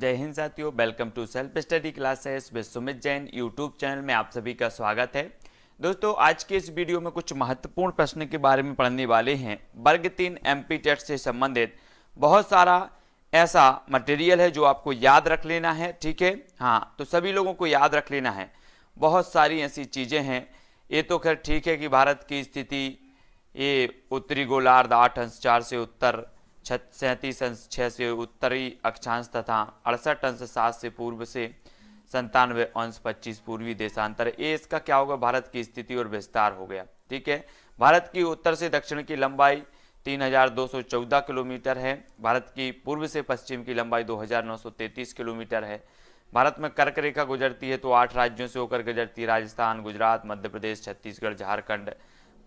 जय हिंद साथियों welcome to self study classes with Sumit Jain YouTube channel में आप सभी का स्वागत है दोस्तों आज के इस वीडियो में कुछ महत्वपूर्ण प्रश्न के बारे में पढ़ने वाले हैं वर्ग तीन एम पी टेट से संबंधित बहुत सारा ऐसा मटेरियल है जो आपको याद रख लेना है ठीक है हाँ तो सभी लोगों को याद रख लेना है बहुत सारी ऐसी चीज़ें हैं ये तो खैर ठीक है कि भारत की स्थिति ये उत्तरी गोलार्ध आठ अंश चार से उत्तर सैंतीस अंश छः से उत्तरी अक्षांश तथा अड़सठ अंश सात से पूर्व से संतानवे अंश पच्चीस पूर्वी देशांतर ये इसका क्या होगा भारत की स्थिति और विस्तार हो गया ठीक है भारत की उत्तर से दक्षिण की लंबाई 3,214 किलोमीटर है भारत की पूर्व से पश्चिम की लंबाई 2,933 किलोमीटर है भारत में कर्क रेखा गुजरती है तो आठ राज्यों से होकर गुजरती है राजस्थान गुजरात मध्य प्रदेश छत्तीसगढ़ झारखंड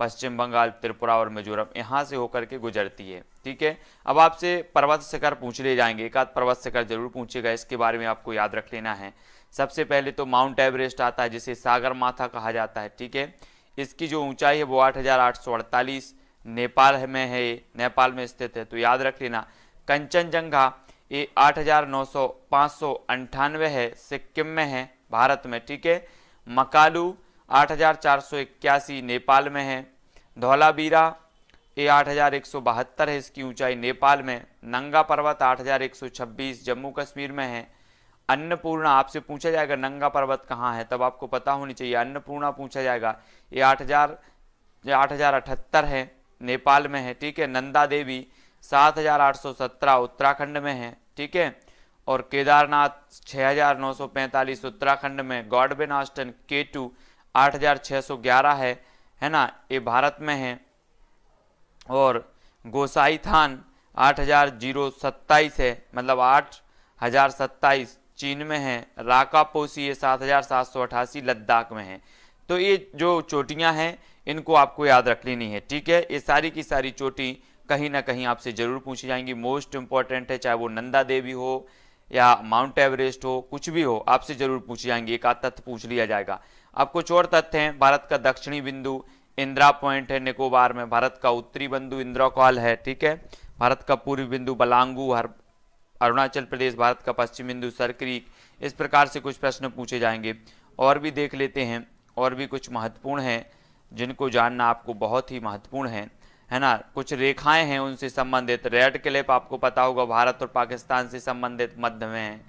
पश्चिम बंगाल त्रिपुरा और मिजोरम यहाँ से होकर के गुजरती है ठीक है अब आपसे पर्वत शिखर पूछ ले जाएंगे एक आध पर्वत शिखर जरूर पूछेगा इसके बारे में आपको याद रख लेना है सबसे पहले तो माउंट एवरेस्ट आता है जिसे सागर माथा कहा जाता है ठीक है इसकी जो ऊंचाई है वो आठ नेपाल में है नेपाल में स्थित है तो याद रख लेना कंचनजंगा ये आठ हजार नौ सौ पाँच सौ अंठानवे है सिक्किम में है भारत में ठीक है मकालू आठ हजार चार सौ इक्यासी नेपाल में है धौलाबीरा ये आठ हज़ार एक सौ बहत्तर है इसकी ऊंचाई नेपाल में नंगा पर्वत आठ हज़ार एक सौ छब्बीस जम्मू कश्मीर में है अन्नपूर्णा आपसे पूछा जाएगा नंगा पर्वत कहाँ है तब आपको पता होनी चाहिए अन्नपूर्णा पूछा जाएगा ये आठ हज़ार आठ हज़ार अठहत्तर है नेपाल में है ठीक है नंदा देवी सात हज़ार आठ सौ सत्रह उत्तराखंड में है ठीक है और केदारनाथ छः हज़ार नौ सौ पैंतालीस उत्तराखंड में गॉडबिन आस्टन के टू आठ हज़ार छः सौ ग्यारह है है ना ये भारत में है और गोसाई थान आठ हज़ार जीरो सत्ताईस है मतलब आठ हज़ार सत्ताईस चीन में है राकापोसी ये सात हज़ार सात सौ अठासी लद्दाख में है तो ये जो चोटियां हैं इनको आपको याद रख लेनी है ठीक है ये सारी की सारी चोटी कहीं ना कहीं आपसे ज़रूर पूछी जाएंगी मोस्ट इम्पॉर्टेंट है चाहे वो नंदा देवी हो या माउंट एवरेस्ट हो कुछ भी हो आपसे ज़रूर पूछी जाएंगी एक आध तथ्य पूछ लिया जाएगा अब कुछ और तथ्य हैं भारत का दक्षिणी बिंदु इंदिरा पॉइंट है निकोबार में भारत का उत्तरी बिंदु इंदिरा कॉल है ठीक है भारत का पूर्वी बिंदु बलांगू हर अरुणाचल प्रदेश भारत का पश्चिम बिंदु सरक्रीक इस प्रकार से कुछ प्रश्न पूछे जाएंगे और भी देख लेते हैं और भी कुछ महत्वपूर्ण हैं जिनको जानना आपको बहुत ही महत्वपूर्ण है है ना कुछ रेखाएं हैं उनसे संबंधित रेड क्लिप आपको पता होगा भारत और पाकिस्तान से संबंधित मध्य में है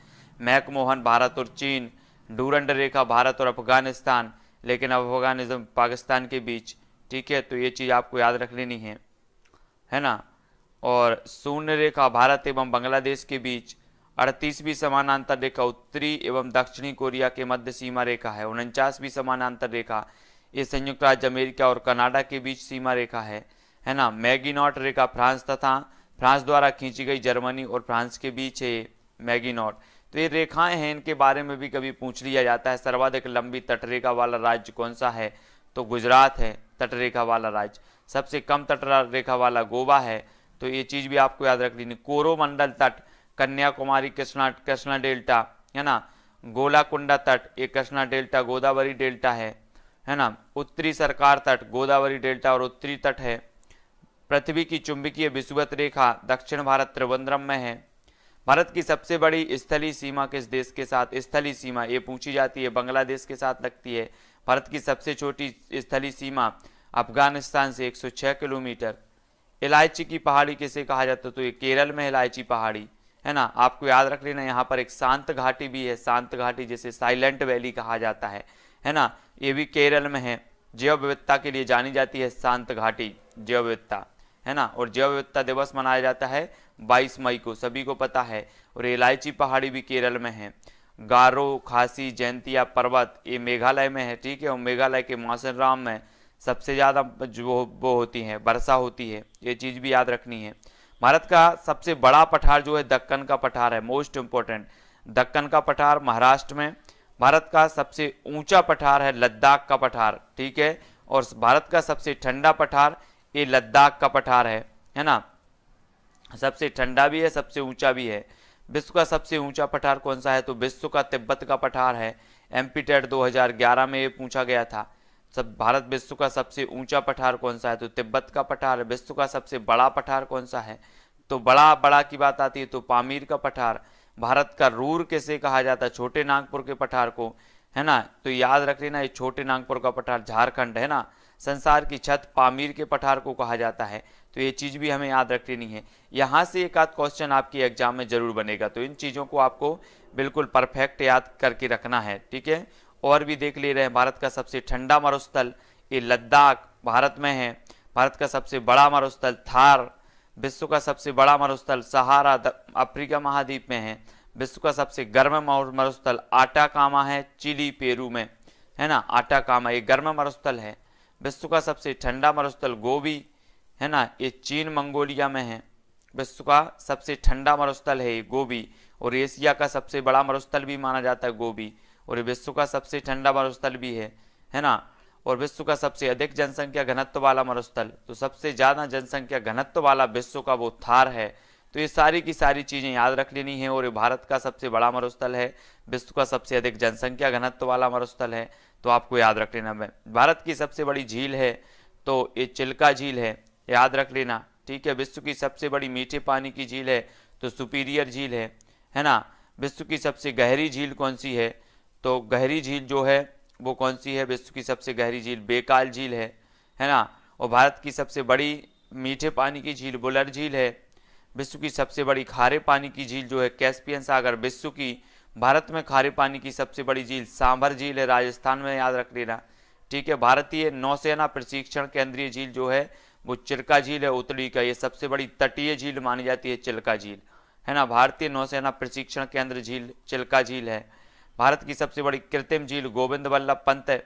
मैकमोहन भारत और चीन डूरंड रेखा भारत और अफगानिस्तान लेकिन अब अफगानिज्म पाकिस्तान के बीच ठीक है तो ये चीज़ आपको याद रख लेनी है है ना और शून्य रेखा भारत एवं बांग्लादेश के बीच अड़तीसवीं समानांतर रेखा उत्तरी एवं दक्षिणी कोरिया के मध्य सीमा रेखा है उनचासवीं समानांतर रेखा ये संयुक्त राज्य अमेरिका और कनाडा के बीच सीमा रेखा है है ना मैगिनॉट रेखा फ्रांस तथा फ्रांस द्वारा खींची गई जर्मनी और फ्रांस के बीच है मैगिनॉट तो ये रेखाएं हैं इनके बारे में भी कभी पूछ लिया जाता है सर्वाधिक लंबी तटरेखा वाला राज्य कौन सा है तो गुजरात है तटरेखा वाला राज्य सबसे कम तटरेखा वाला गोवा है तो ये चीज़ भी आपको याद रख लेनी कोरोमंडल तट कन्याकुमारी कृष्णा कृष्णा डेल्टा है ना गोलाकुंडा तट ये कृष्णा डेल्टा गोदावरी डेल्टा है है ना उत्तरी सरकार तट गोदावरी डेल्टा और उत्तरी तट है पृथ्वी की चुंबकीय विषुवत रेखा दक्षिण भारत त्रिवंद्रम में है भारत की सबसे बड़ी स्थलीय सीमा किस देश के साथ स्थलीय सीमा ये पूछी जाती है बांग्लादेश के साथ लगती है भारत की सबसे छोटी स्थलीय सीमा अफगानिस्तान से 106 किलोमीटर इलायची की पहाड़ी किसे कहा जाता है तो ये केरल में इलायची पहाड़ी है ना आपको याद रख लेना यहाँ पर एक शांत घाटी भी है शांत घाटी जिसे साइलेंट वैली कहा जाता है है ना ये भी केरल में है जैव विविधता के लिए जानी जाती है शांत घाटी जैव विविधता है ना और जैव विविधता दिवस मनाया जाता है 22 मई को सभी को पता है और इलायची पहाड़ी भी केरल में है गारो खासी जयंतिया पर्वत ये मेघालय में है ठीक है और मेघालय के मौसम में सबसे ज़्यादा जो वो होती है वर्षा होती है ये चीज़ भी याद रखनी है भारत का सबसे बड़ा पठार जो है दक्कन का पठार है मोस्ट इम्पोर्टेंट दक्कन का पठार महाराष्ट्र में भारत का सबसे ऊंचा पठार है लद्दाख का पठार ठीक है और भारत का सबसे ठंडा पठार ये लद्दाख का पठार है है ना सबसे ठंडा भी है सबसे ऊंचा भी है विश्व का सबसे ऊंचा पठार कौन सा है तो विश्व का तिब्बत का पठार है एम पी टेट में ये पूछा गया था सब भारत विश्व का सबसे ऊंचा पठार कौन सा है तो तिब्बत का पठार विश्व का सबसे बड़ा पठार कौन सा है तो बड़ा बड़ा की बात आती है तो पामीर का पठार भारत का रूर कैसे कहा जाता है छोटे नागपुर के पठार को है ना तो याद रख लेना ये छोटे नागपुर का पठार झारखंड है ना संसार की छत पामीर के पठार को कहा जाता है तो ये चीज़ भी हमें याद रखनी है यहाँ से एक आध क्वेश्चन आपके एग्जाम में ज़रूर बनेगा तो इन चीज़ों को आपको बिल्कुल परफेक्ट याद करके रखना है ठीक है और भी देख ले रहे हैं भारत का सबसे ठंडा मरुस्थल ये लद्दाख भारत में है भारत का सबसे बड़ा मरुस्थल थार विश्व का सबसे बड़ा मरुस्थल सहारा अफ्रीका महाद्वीप में है विश्व का सबसे गर्म मरुस्थल आटा कामा है चिली पेरू में है ना आटा कामा ये गर्म मरुस्थल है विश्व का सबसे ठंडा मरुस्थल गोभी है ना ये चीन मंगोलिया में है विश्व का सबसे ठंडा मरुस्थल है गोभी और एशिया का सबसे बड़ा मरुस्थल भी माना जाता है गोभी और विश्व का सबसे ठंडा मरुस्थल भी है है ना और विश्व का सबसे अधिक जनसंख्या घनत्व वाला मरुस्थल तो सबसे ज़्यादा जनसंख्या घनत्व वाला विश्व का वो थार है तो ये सारी की सारी चीज़ें याद रख लेनी है और भारत का सबसे बड़ा मरुस्थल है विश्व का सबसे अधिक जनसंख्या घनत्व वाला मरुस्थल है तो आपको याद रख लेना भारत की सबसे बड़ी झील है तो ये चिल्का झील है याद रख लेना ठीक है विश्व की सबसे बड़ी मीठे पानी की झील है तो सुपीरियर झील है है ना विश्व की सबसे गहरी झील कौन सी है तो गहरी झील जो है वो कौन सी है विश्व की सबसे गहरी झील बेकाल झील है है ना और भारत की सबसे बड़ी मीठे पानी की झील बुलर झील है विश्व की सबसे बड़ी खारे पानी की झील जो है कैस्पियन सागर विश्व की भारत में खारे पानी की सबसे बड़ी झील सांभर झील है राजस्थान में याद रख लेना ठीक है भारतीय नौसेना प्रशिक्षण केंद्रीय झील जो है वो चिल्का झील है उत्तरी का ये सबसे बड़ी तटीय झील मानी जाती है चिल्का झील है ना भारतीय नौसेना प्रशिक्षण केंद्र झील चिल्का झील है भारत की सबसे बड़ी कृत्रिम झील गोविंद वल्लभ पंत है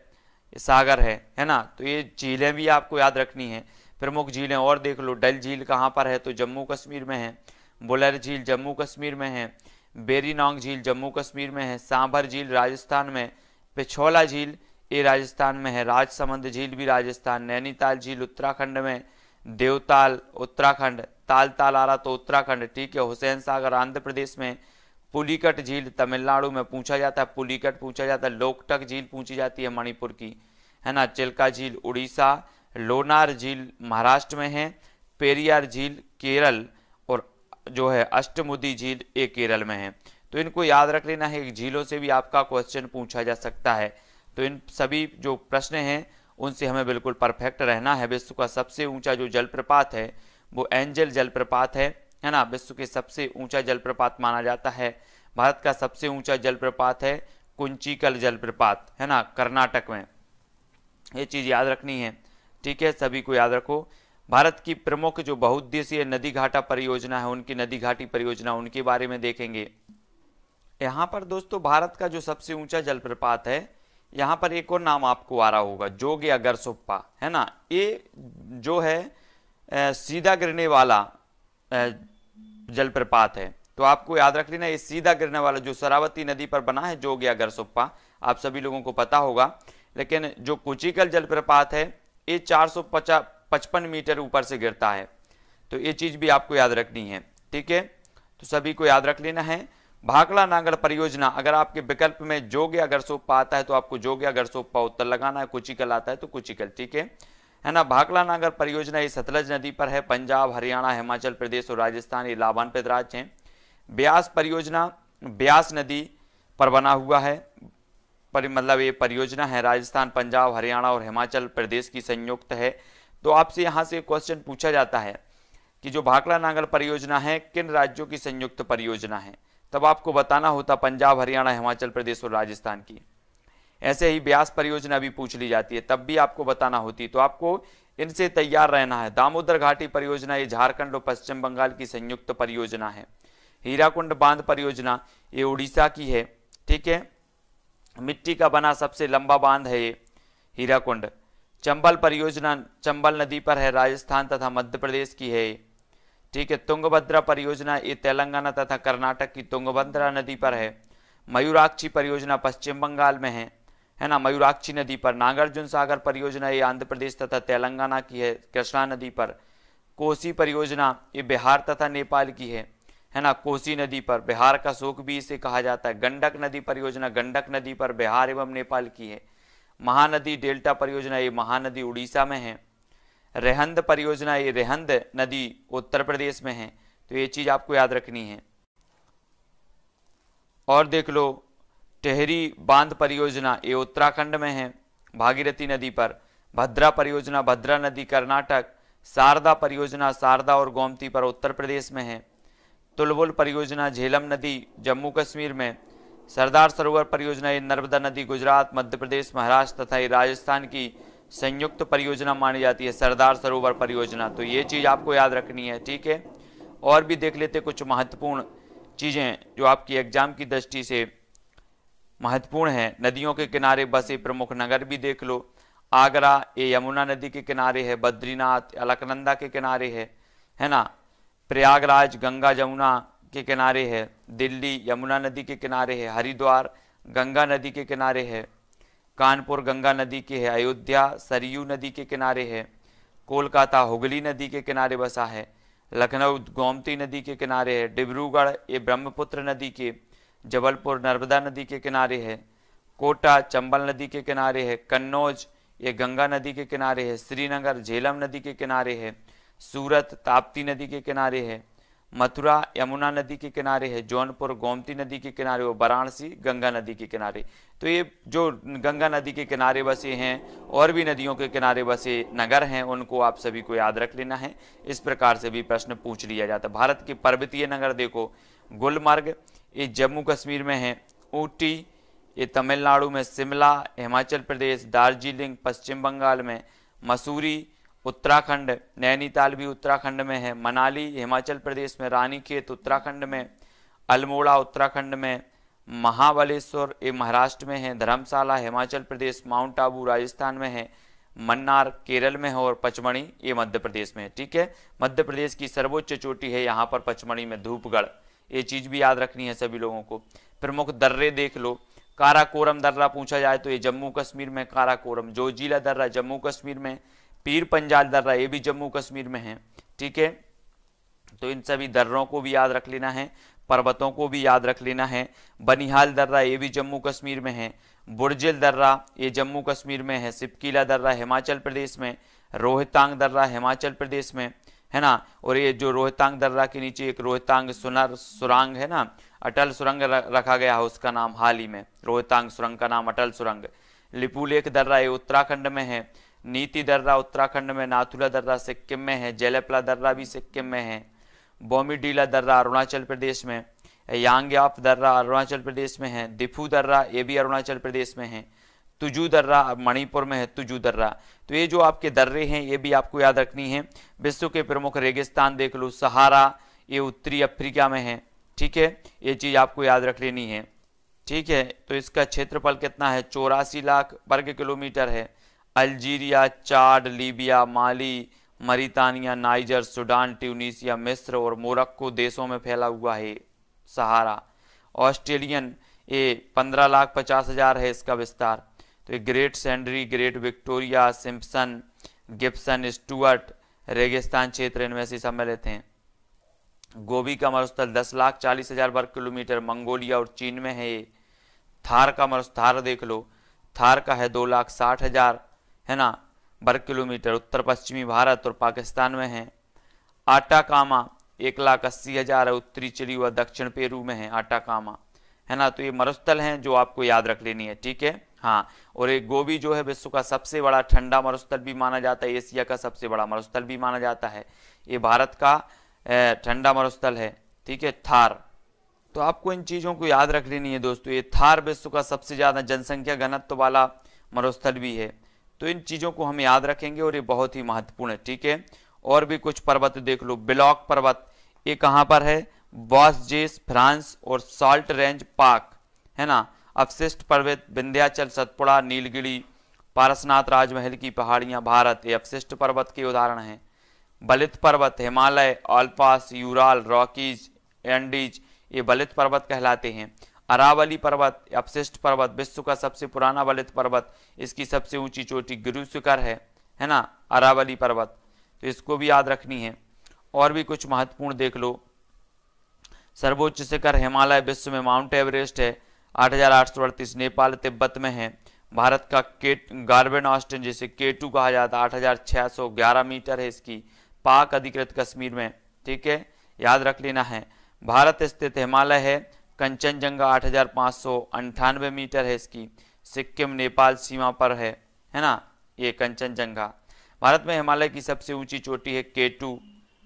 सागर है है ना तो ये झीलें भी आपको याद रखनी है प्रमुख झीलें और देख लो डल झील कहाँ पर है तो जम्मू कश्मीर में है बुलर झील जम्मू कश्मीर में है बेरीनांग झील जम्मू कश्मीर में है सांभर झील राजस्थान में पिछौला झील ये राजस्थान में है राजसमंद झील भी राजस्थान नैनीताल झील उत्तराखंड में देवताल उत्तराखंड ताल रहा तो उत्तराखंड ठीक है हुसैन सागर आंध्र प्रदेश में पुलिकट झील तमिलनाडु में पूछा जाता है पुलिकट पूछा जाता है लोकटक झील पूछी जाती है मणिपुर की है ना चिल्का झील उड़ीसा लोनार झील महाराष्ट्र में है पेरियार झील केरल और जो है अष्टमुदी झील ये केरल में है तो इनको याद रख लेना है झीलों से भी आपका क्वेश्चन पूछा जा सकता है तो इन सभी जो प्रश्न हैं उनसे हमें बिल्कुल परफेक्ट रहना है विश्व का सबसे ऊंचा जो जलप्रपात है वो एंजल जलप्रपात है है ना विश्व के सबसे ऊंचा जलप्रपात माना जाता है भारत का सबसे ऊंचा जलप्रपात है कुंचीकल जलप्रपात है ना कर्नाटक में ये चीज़ याद रखनी है ठीक है सभी को याद रखो भारत की प्रमुख जो बहुउद्देशीय नदी घाटा परियोजना है उनकी नदी घाटी परियोजना उनके बारे में देखेंगे यहाँ पर दोस्तों भारत का जो सबसे ऊंचा जलप्रपात है यहाँ पर एक और नाम आपको आ रहा होगा जोग या सुप्पा है ना ये जो है ए, सीधा गिरने वाला जलप्रपात है तो आपको याद रख लेना ये सीधा गिरने वाला जो शरावती नदी पर बना है जोग या सुप्पा आप सभी लोगों को पता होगा लेकिन जो कुचिकल जलप्रपात है ये चार सौ पचपन मीटर ऊपर से गिरता है तो ये चीज़ भी आपको याद रखनी है ठीक है तो सभी को याद रख लेना है भाकला नांगल परियोजना अगर आपके विकल्प में जोग या गरसोपा आता है तो आपको जोग या गरसोपा उत्तर लगाना है कुचिकल आता है तो कुचिकल ठीक है है ना भाकला नागर परियोजना ये सतलज नदी पर है पंजाब हरियाणा हिमाचल प्रदेश और राजस्थान ये लाभान्वित राज्य हैं ब्यास परियोजना ब्यास नदी पर बना हुआ है पर मतलब ये परियोजना है राजस्थान पंजाब हरियाणा और हिमाचल प्रदेश की संयुक्त है तो आपसे यहाँ से क्वेश्चन पूछा जाता है कि जो भाकला नांगल परियोजना है किन राज्यों की संयुक्त परियोजना है तब आपको बताना होता पंजाब हरियाणा हिमाचल प्रदेश और राजस्थान की ऐसे ही ब्यास परियोजना भी पूछ ली जाती है तब भी आपको बताना होती तो आपको इनसे तैयार रहना है दामोदर घाटी परियोजना ये झारखंड और पश्चिम बंगाल की संयुक्त परियोजना है हीराकुंड बांध परियोजना ये उड़ीसा की है ठीक है मिट्टी का बना सबसे लंबा बांध है ये हीराकुंड चंबल परियोजना चंबल नदी पर है राजस्थान तथा मध्य प्रदेश की है ठीक है तुंगभद्रा परियोजना ये तेलंगाना तथा कर्नाटक की तुंगभद्रा नदी पर है मयूराक्षी परियोजना पश्चिम बंगाल में है है ना मयूराक्षी नदी पर नागार्जुन सागर परियोजना ये आंध्र प्रदेश तथा तेलंगाना की है कृष्णा नदी पर कोसी परियोजना ये बिहार तथा नेपाल की है है ना कोसी नदी पर बिहार का शोक भी इसे कहा जाता है गंडक नदी परियोजना गंडक नदी पर बिहार एवं नेपाल की है महानदी डेल्टा परियोजना ये महानदी उड़ीसा में है रेहंद परियोजना ये रेहंद नदी उत्तर प्रदेश में है तो ये चीज़ आपको याद रखनी है और देख लो टेहरी बांध परियोजना ये उत्तराखंड में है भागीरथी नदी पर भद्रा परियोजना भद्रा नदी कर्नाटक शारदा परियोजना शारदा और गोमती पर उत्तर प्रदेश में है तुलबुल परियोजना झेलम नदी जम्मू कश्मीर में सरदार सरोवर परियोजना ये नर्मदा नदी गुजरात मध्य प्रदेश महाराष्ट्र तथा राजस्थान की संयुक्त परियोजना मानी जाती है सरदार सरोवर परियोजना तो ये चीज़ आपको याद रखनी है ठीक है और भी देख लेते कुछ महत्वपूर्ण चीज़ें जो आपकी एग्जाम की दृष्टि से महत्वपूर्ण है नदियों के किनारे बसे प्रमुख नगर भी देख लो आगरा ये यमुना नदी के किनारे है बद्रीनाथ अलकनंदा के किनारे है है ना प्रयागराज गंगा जमुना के किनारे है दिल्ली यमुना नदी के किनारे है हरिद्वार गंगा नदी के किनारे है कानपुर गंगा नदी की है अयोध्या सरयू नदी के किनारे है कोलकाता हुगली नदी के किनारे बसा है लखनऊ गोमती नदी के किनारे है डिब्रूगढ़ ये ब्रह्मपुत्र नदी के जबलपुर नर्मदा नदी के किनारे है कोटा चंबल नदी के किनारे है कन्नौज ये गंगा नदी के किनारे है श्रीनगर झेलम नदी के किनारे है सूरत ताप्ती नदी के किनारे है मथुरा यमुना नदी के किनारे है जौनपुर गोमती नदी के किनारे और वाराणसी गंगा नदी के किनारे तो ये जो गंगा नदी के किनारे बसे हैं और भी नदियों के किनारे बसे नगर हैं उनको आप सभी को याद रख लेना है इस प्रकार से भी प्रश्न पूछ लिया जाता भारत के पर्वतीय नगर देखो गुलमर्ग ये जम्मू कश्मीर में है ऊटी ये तमिलनाडु में शिमला हिमाचल प्रदेश दार्जिलिंग पश्चिम बंगाल में मसूरी उत्तराखंड नैनीताल भी उत्तराखंड में है मनाली हिमाचल प्रदेश में रानीखेत उत्तराखंड में अल्मोड़ा उत्तराखंड में महाबलेश्वर ये महाराष्ट्र में है धर्मशाला हिमाचल प्रदेश माउंट आबू राजस्थान में है मन्नार केरल में है और पचमढ़ी ये मध्य प्रदेश में है ठीक है मध्य प्रदेश की सर्वोच्च चोटी है यहाँ पर पचमढ़ी में धूपगढ़ ये चीज़ भी याद रखनी है सभी लोगों को प्रमुख दर्रे देख लो काराकोरम दर्रा पूछा जाए तो ये जम्मू कश्मीर में काराकोरम जोजीला दर्रा जम्मू कश्मीर में पीर पंजाल दर्रा ये भी जम्मू कश्मीर में है ठीक है तो इन सभी दर्रों को भी याद रख लेना है पर्वतों को भी याद रख लेना है बनिहाल दर्रा ये भी जम्मू कश्मीर में है बुरजिल दर्रा ये जम्मू कश्मीर में है सिपकीला दर्रा हिमाचल प्रदेश में रोहतांग दर्रा हिमाचल प्रदेश में है ना और ये जो रोहतांग दर्रा के नीचे एक रोहतांग सुनर सुरंग है ना अटल सुरंग रखा गया है उसका नाम हाल ही में रोहतांग सुरंग का नाम अटल सुरंग लिपुलेख दर्रा ये उत्तराखंड में है नीति दर्रा उत्तराखंड में नाथुला दर्रा सिक्किम में है जेलपला दर्रा भी सिक्किम में है बोमीडीला दर्रा अरुणाचल प्रदेश में यांग्याप दर्रा अरुणाचल प्रदेश में है दिफू दर्रा ये भी अरुणाचल प्रदेश में है तुजू दर्रा मणिपुर में है तुजू दर्रा तो ये जो आपके दर्रे हैं ये भी आपको याद रखनी है विश्व के प्रमुख रेगिस्तान देख लो सहारा ये उत्तरी अफ्रीका में है ठीक है ये चीज़ आपको याद रख लेनी है ठीक है तो इसका क्षेत्रफल कितना है चौरासी लाख वर्ग किलोमीटर है Algeria Chad Libya Mali Mauritania Niger Sudan Tunisia मिस्र और मोरक्को देशों में फैला हुआ है सहारा ऑस्ट्रेलियन ये पंद्रह लाख पचास हज़ार है इसका विस्तार तो Great Sandy Great Victoria Simpson Gibson Stuart रेगिस्तान क्षेत्र इनमें से सम्मिलित हैं गोभी का मरुस्थल दस लाख चालीस हज़ार वर्ग किलोमीटर मंगोलिया और चीन में है थार का मरुस्थार देख लो थार का है दो लाख साठ हज़ार है ना वर्ग किलोमीटर उत्तर पश्चिमी भारत और पाकिस्तान में है आटा कामा एक लाख अस्सी हज़ार उत्तरी चिली व दक्षिण पेरू में है आटा कामा है ना तो ये मरुस्थल हैं जो आपको याद रख लेनी है ठीक है हाँ और ये गोभी जो है विश्व का सबसे बड़ा ठंडा मरुस्थल भी माना जाता है एशिया का सबसे बड़ा मरुस्थल भी माना जाता है ये भारत का ठंडा मरुस्थल है ठीक है थार तो आपको इन चीज़ों को याद रख लेनी है दोस्तों ये थार विश्व का सबसे ज़्यादा जनसंख्या घनत्व वाला मरुस्थल भी है तो इन चीज़ों को हम याद रखेंगे और ये बहुत ही महत्वपूर्ण है ठीक है और भी कुछ पर्वत देख लो ब्लॉक पर्वत ये कहां पर है वॉसजेस फ्रांस और साल्ट रेंज पार्क है ना अवशिष्ट पर्वत विंध्याचल सतपुड़ा नीलगिरी पारसनाथ राजमहल की पहाड़ियां भारत ये अवशिष्ट पर्वत के उदाहरण हैं बलित पर्वत Himalaya Alps Ural Rockies Andes ये बलित पर्वत कहलाते हैं अरावली पर्वत अपशिष्ट पर्वत विश्व का सबसे पुराना वलित पर्वत इसकी सबसे ऊंची चोटी गुरु शिखर है है ना अरावली पर्वत तो इसको भी याद रखनी है और भी कुछ महत्वपूर्ण देख लो सर्वोच्च शिखर हिमालय विश्व में माउंट एवरेस्ट है आठ नेपाल तिब्बत में है भारत का केट गार्बेन ऑस्टन जिसे केटू कहा जाता है 8611 मीटर है इसकी पाक अधिकृत कश्मीर में ठीक है याद रख लेना है भारत स्थित हिमालय है कंचनजंगा आठ हज़ार पाँच सौ अंठानवे मीटर है इसकी सिक्किम नेपाल सीमा पर है है ना ये कंचनजंगा भारत में हिमालय की सबसे ऊंची चोटी है केटू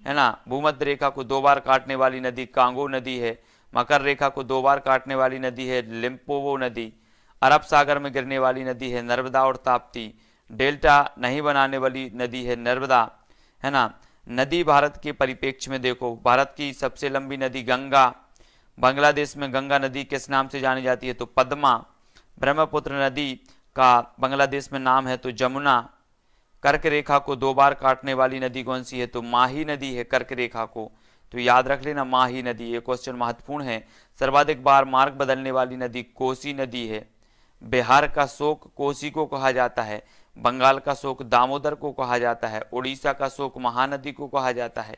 है ना भूमध्य रेखा को दो बार काटने वाली नदी कांगो नदी है मकर रेखा को दो बार काटने वाली नदी है लिम्पोवो नदी अरब सागर में गिरने वाली नदी है नर्मदा और ताप्ती डेल्टा नहीं बनाने वाली नदी है नर्मदा है ना नदी भारत के परिप्रेक्ष्य में देखो भारत की सबसे लंबी नदी गंगा बांग्लादेश में गंगा नदी किस नाम से जानी जाती है तो पद्मा ब्रह्मपुत्र नदी का बांग्लादेश में नाम है तो जमुना कर्क रेखा को दो बार काटने वाली नदी कौन सी है तो माही नदी है कर्क रेखा को तो याद रख लेना माही नदी ये क्वेश्चन महत्वपूर्ण है सर्वाधिक बार मार्ग बदलने वाली नदी कोसी नदी है बिहार का शोक कोसी को कहा जाता है बंगाल का शोक दामोदर को कहा जाता है उड़ीसा का शोक महानदी को कहा जाता है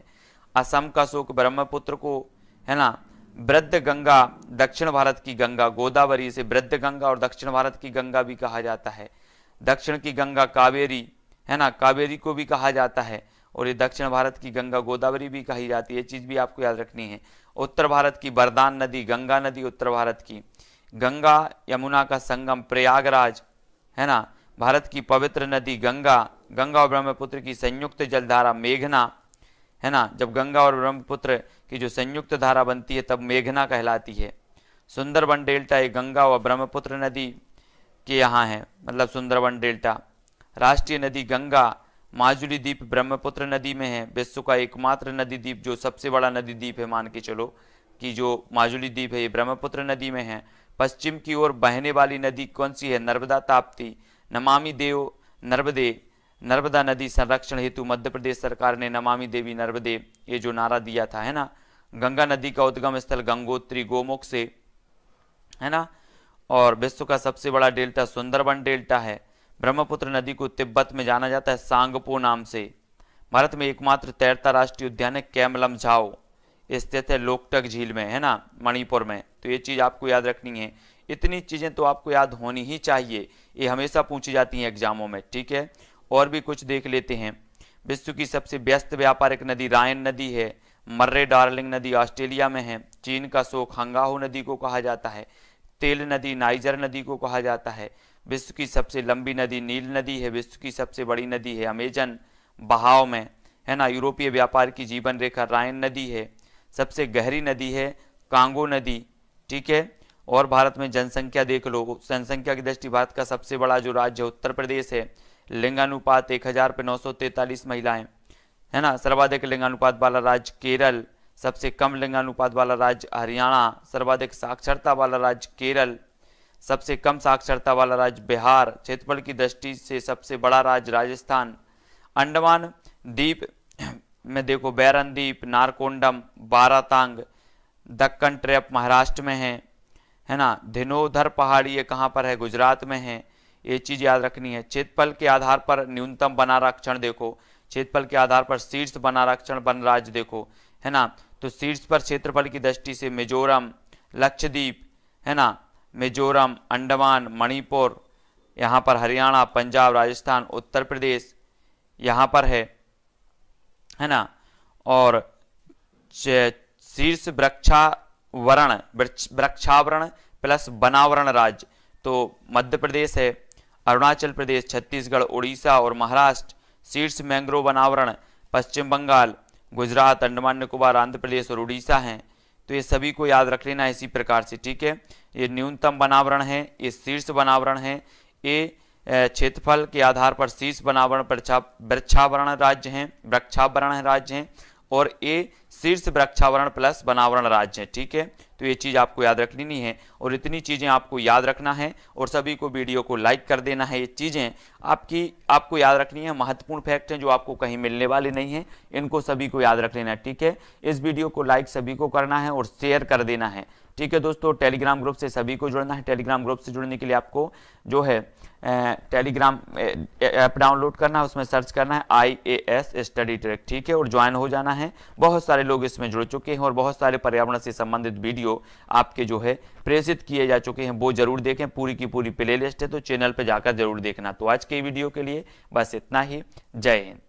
असम का शोक ब्रह्मपुत्र को है ना वृद्ध गंगा दक्षिण भारत की गंगा गोदावरी इसे वृद्ध गंगा और दक्षिण भारत की गंगा भी कहा जाता है दक्षिण की गंगा कावेरी है ना कावेरी को भी कहा जाता है और ये दक्षिण भारत की गंगा गोदावरी भी कही जाती है ये चीज़ भी आपको याद रखनी है उत्तर भारत की बरदान नदी गंगा नदी उत्तर भारत की गंगा यमुना का संगम प्रयागराज है ना भारत की पवित्र नदी गंगा गंगा और ब्रह्मपुत्र की संयुक्त जलधारा मेघना है ना जब गंगा और ब्रह्मपुत्र की जो संयुक्त धारा बनती है तब मेघना कहलाती है सुंदरबन डेल्टा ये गंगा व ब्रह्मपुत्र नदी के यहाँ है मतलब सुंदरबन डेल्टा राष्ट्रीय नदी गंगा माजुली द्वीप ब्रह्मपुत्र नदी में है विश्व का एकमात्र नदी द्वीप जो सबसे बड़ा नदी द्वीप है मान के चलो कि जो माजुली द्वीप है ये ब्रह्मपुत्र नदी में है पश्चिम की ओर बहने वाली नदी कौन सी है नर्मदा ताप्ती नमामि देव नर्मदे नर्मदा नदी संरक्षण हेतु मध्य प्रदेश सरकार ने नमामि देवी नर्मदे ये जो नारा दिया था है ना गंगा नदी का उद्गम स्थल गंगोत्री गोमुख से है ना और विश्व का सबसे बड़ा डेल्टा सुंदरबन डेल्टा है ब्रह्मपुत्र नदी को तिब्बत में जाना जाता है सांगपो नाम से भारत में एकमात्र तैरता राष्ट्रीय उद्यान है कैमलम झाओ स्थित है लोकटक झील में है ना मणिपुर में तो ये चीज़ आपको याद रखनी है इतनी चीज़ें तो आपको याद होनी ही चाहिए ये हमेशा पूछी जाती हैं एग्जामों में ठीक है और भी कुछ देख लेते हैं विश्व की सबसे व्यस्त व्यापारिक नदी रायन नदी है मर्रे डार्लिंग नदी ऑस्ट्रेलिया में है चीन का शोक हंगाहो नदी को कहा जाता है तेल नदी नाइजर नदी को कहा जाता है विश्व की सबसे लंबी नदी नील नदी है विश्व की सबसे बड़ी नदी है अमेजन बहाव में है ना यूरोपीय व्यापार की जीवन रेखा रायन नदी है सबसे गहरी नदी है कांगो नदी ठीक है और भारत में जनसंख्या देख लो जनसंख्या की दृष्टि भारत का सबसे बड़ा जो राज्य है उत्तर प्रदेश है लिंगानुपात एक हज़ार पे नौ सौ तैंतालीस महिलाएं है ना सर्वाधिक लिंगानुपात वाला राज्य केरल सबसे कम लिंगानुपात वाला राज्य हरियाणा सर्वाधिक साक्षरता वाला राज्य केरल सबसे कम साक्षरता वाला राज्य बिहार क्षेत्रफल की दृष्टि से सबसे बड़ा राज्य राजस्थान अंडमान द्वीप में देखो बैरन द्वीप नारकोंडम बारातांग दक्कन ट्रैप महाराष्ट्र में है है ना धिनोधर पहाड़ी ये कहाँ पर है गुजरात में है ये चीज़ याद रखनी है क्षेत्रफल के आधार पर न्यूनतम बनारक्षण देखो क्षेत्रफल के आधार पर शीर्ष बनारक्षण बन राज्य देखो है ना तो शीर्ष पर क्षेत्रफल की दृष्टि से मिजोरम लक्षद्वीप है ना मिजोरम अंडमान मणिपुर यहाँ पर हरियाणा पंजाब राजस्थान उत्तर प्रदेश यहाँ पर है है ना और शीर्ष वृक्षावरण वृक्षावरण प्लस बनावरण राज्य तो मध्य प्रदेश है अरुणाचल प्रदेश छत्तीसगढ़ उड़ीसा और महाराष्ट्र शीर्ष मैंग्रोव अनावरण पश्चिम बंगाल गुजरात अंडमान निकोबार आंध्र प्रदेश और उड़ीसा हैं तो ये सभी को याद रख लेना इसी प्रकार से ठीक है ये न्यूनतम वनावरण है ये शीर्ष बनावरण है ये क्षेत्रफल के आधार पर शीर्ष बनावरण वृक्षावरण राज्य हैं वृक्षावरण राज्य हैं और ये शीर्ष वृक्षावरण प्लस बनावरण राज्य ठीक है तो ये चीज़ आपको याद रखनी है और इतनी चीज़ें आपको याद रखना है और सभी को वीडियो को लाइक कर देना है ये चीज़ें आपकी आपको याद रखनी है महत्वपूर्ण फैक्ट हैं जो आपको कहीं मिलने वाले नहीं हैं इनको सभी को याद रख लेना ठीक है इस वीडियो को लाइक सभी को करना है और शेयर कर देना है ठीक है दोस्तों टेलीग्राम ग्रुप से सभी को जुड़ना है टेलीग्राम ग्रुप से जुड़ने के लिए आपको जो है टेलीग्राम ऐप डाउनलोड करना है उसमें सर्च करना है I A S study track ठीक है और ज्वाइन हो जाना है बहुत सारे लोग इसमें जुड़ चुके हैं और बहुत सारे पर्यावरण से संबंधित वीडियो आपके जो है प्रेषित किए जा चुके हैं वो जरूर देखें पूरी की पूरी प्ले है तो चैनल पर जाकर जरूर देखना तो आज के वीडियो के लिए बस इतना ही जय हिंद